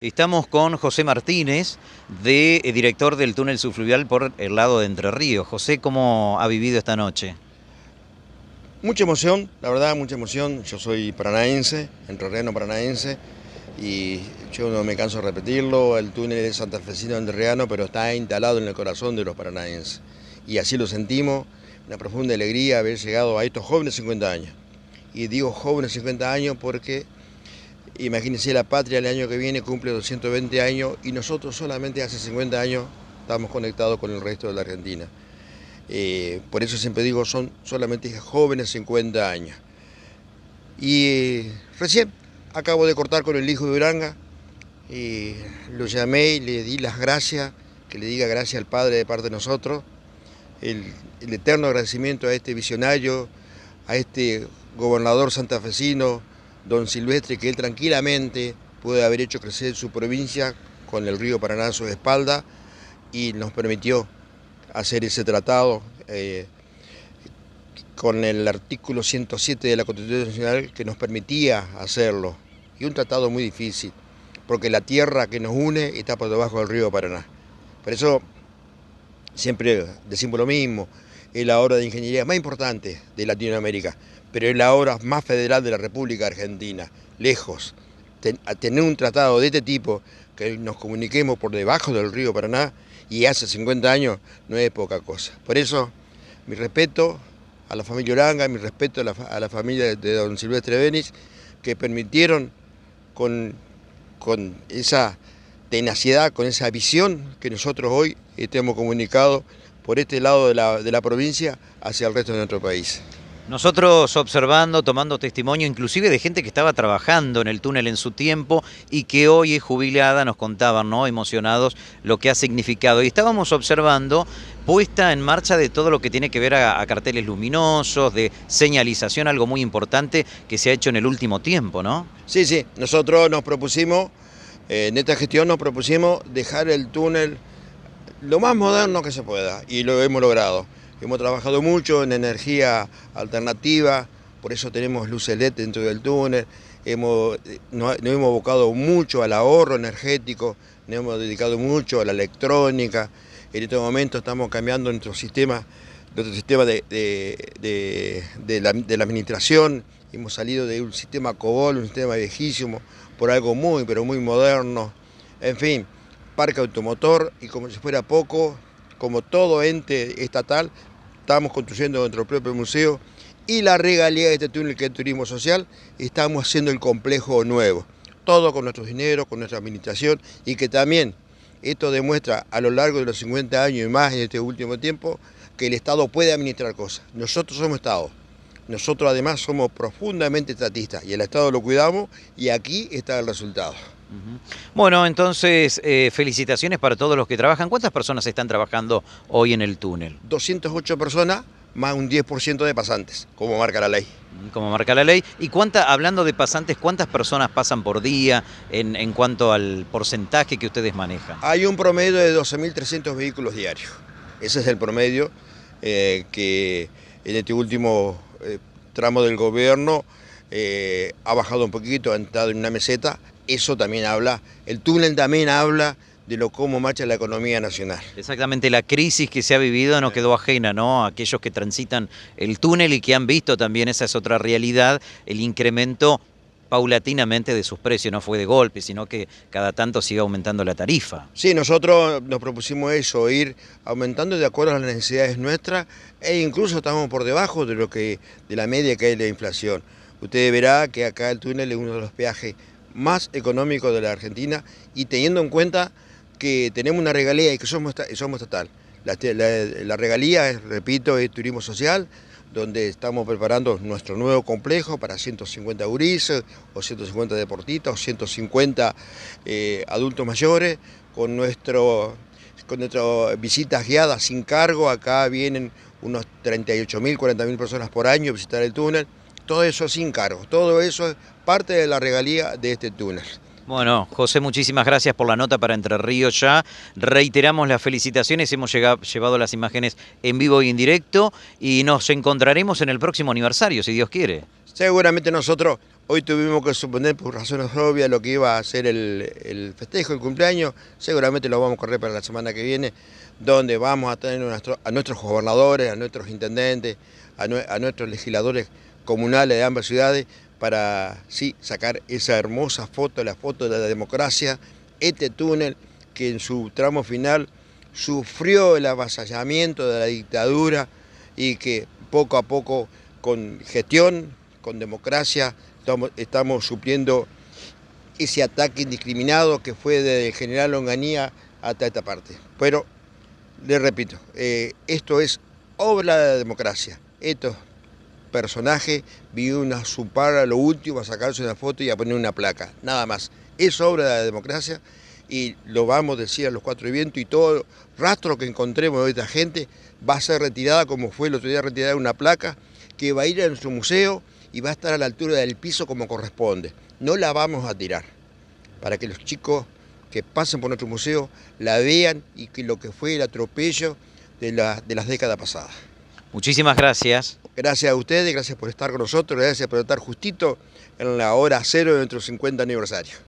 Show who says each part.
Speaker 1: Estamos con José Martínez, eh, director del túnel subfluvial por el lado de Entre
Speaker 2: Ríos. José, ¿cómo ha vivido esta noche? Mucha emoción, la verdad, mucha emoción. Yo soy paranaense, entrerriano paranaense, y yo no me canso de repetirlo, el túnel es santafesino entrerriano, pero está instalado en el corazón de los paranaenses. Y así lo sentimos, una profunda alegría haber llegado a estos jóvenes 50 años. Y digo jóvenes 50 años porque Imagínense la patria el año que viene cumple 220 años y nosotros solamente hace 50 años estamos conectados con el resto de la Argentina. Eh, por eso siempre digo, son solamente jóvenes 50 años. Y eh, recién acabo de cortar con el hijo de Uranga, lo llamé y le di las gracias, que le diga gracias al Padre de parte de nosotros, el eterno agradecimiento a este visionario, a este gobernador santafesino, don Silvestre, que él tranquilamente puede haber hecho crecer su provincia con el río Paraná a su espalda y nos permitió hacer ese tratado eh, con el artículo 107 de la Constitución Nacional que nos permitía hacerlo. Y un tratado muy difícil, porque la tierra que nos une está por debajo del río Paraná. Por eso siempre decimos lo mismo, es la obra de ingeniería más importante de Latinoamérica, pero es la obra más federal de la República Argentina, lejos. tener un tratado de este tipo, que nos comuniquemos por debajo del río Paraná, y hace 50 años, no es poca cosa. Por eso, mi respeto a la familia Oranga, mi respeto a la, familia de don Silvestre Benis, que permitieron con, esa tenacidad, con esa visión que nosotros hoy hemos comunicado, por este lado de la, provincia hacia el resto de nuestro país.
Speaker 1: Nosotros observando, tomando testimonio inclusive de gente que estaba trabajando en el túnel en su tiempo y que hoy es jubilada, nos contaban, ¿no? Emocionados lo que ha significado. Y estábamos observando puesta en marcha de todo lo que tiene que ver a, carteles luminosos, de señalización, algo muy importante
Speaker 2: que se ha hecho en el último tiempo, ¿no? Sí, sí, nosotros nos propusimos, eh, en esta gestión nos propusimos dejar el túnel lo más moderno que se pueda y lo hemos logrado. Hemos trabajado mucho en energía alternativa, por eso tenemos luz LED dentro del túnel, hemos, nos, hemos abocado mucho al ahorro energético, nos hemos dedicado mucho a la electrónica, en este momento estamos cambiando nuestro sistema, nuestro sistema de, la, administración, hemos salido de un sistema COBOL, un sistema viejísimo, por algo muy, pero muy moderno, en fin parque automotor y como si fuera poco, como todo ente estatal, estamos construyendo nuestro propio museo y la regalía de este túnel que es turismo social, estamos haciendo el complejo nuevo. Todo con nuestro dinero, con nuestra administración y que también esto demuestra a lo largo de los 50 años y más en este último tiempo que el Estado puede administrar cosas. Nosotros somos Estado. Nosotros además somos profundamente estatistas y el Estado lo cuidamos y aquí está el resultado. Bueno,
Speaker 1: entonces, eh, felicitaciones para todos los que trabajan. ¿Cuántas personas están trabajando hoy en el túnel?
Speaker 2: 208 personas, más un 10% de pasantes, como marca la ley. Mm, como marca
Speaker 1: la ley. ¿Y cuánta, hablando de pasantes, cuántas personas pasan por día en, cuanto al
Speaker 2: porcentaje que ustedes manejan? Hay un promedio de 12.300 vehículos diarios. Ese es el promedio eh, que en este último eh, tramo del gobierno ha bajado un poquito, ha entrado en una meseta eso también habla, el túnel también habla de lo cómo marcha la economía nacional.
Speaker 1: Exactamente, la crisis que se ha vivido no quedó ajena, ¿no? A aquellos que transitan el túnel y que han visto también, esa es otra realidad, el incremento paulatinamente de sus precios, no fue de golpe, sino que cada tanto sigue aumentando la tarifa.
Speaker 2: Sí, nosotros nos propusimos eso, ir aumentando de acuerdo a las necesidades nuestras e incluso estamos por debajo de lo que de la media que hay de la inflación. Ustedes verá que acá el túnel es uno de los peajes más económico de la Argentina y teniendo en cuenta que tenemos una regalía y que somos, somos estatal. La, regalía, repito, es turismo social, donde estamos preparando nuestro nuevo complejo para 150 gurises o 150 deportistas o 150 eh, adultos mayores con nuestro con nuestras visitas guiadas sin cargo, acá vienen unos 38.000, 40.000 personas por año a visitar el túnel todo eso sin cargo, todo eso es parte de la regalía de este túnel.
Speaker 1: Bueno, José, muchísimas gracias por la nota para Entre Ríos ya. Reiteramos las felicitaciones, hemos llevado las imágenes en vivo y en directo y nos encontraremos en el próximo aniversario, si Dios quiere.
Speaker 2: Seguramente nosotros hoy tuvimos que suponer por razones obvias lo que iba a ser el, festejo, el cumpleaños. Seguramente lo vamos a correr para la semana que viene, donde vamos a tener a, nuestros gobernadores, a nuestros intendentes, a, a nuestros legisladores comunales de ambas ciudades para sí, sacar esa hermosa foto, la foto de la democracia, este túnel que en su tramo final sufrió el avasallamiento de la dictadura y que poco a poco con gestión, con democracia, estamos, estamos supliendo ese ataque indiscriminado que fue del general Longanía hasta esta parte. Pero, les repito, eh, esto es obra de la democracia. Esto personaje, vino una su a lo último a sacarse una foto y a poner una placa, nada más. Es obra de la democracia y lo vamos a decir a los cuatro vientos y todo rastro que encontremos de esta gente va a ser retirada como fue el otro día retirada una placa que va a ir a nuestro museo y va a estar a la altura del piso como corresponde. No la vamos a tirar para que los chicos que pasen por nuestro museo la vean y que lo que fue el atropello de, de las décadas pasadas.
Speaker 1: Muchísimas gracias.
Speaker 2: Gracias a ustedes, gracias por estar con nosotros, gracias por estar justito en la hora cero de nuestro 50 aniversario.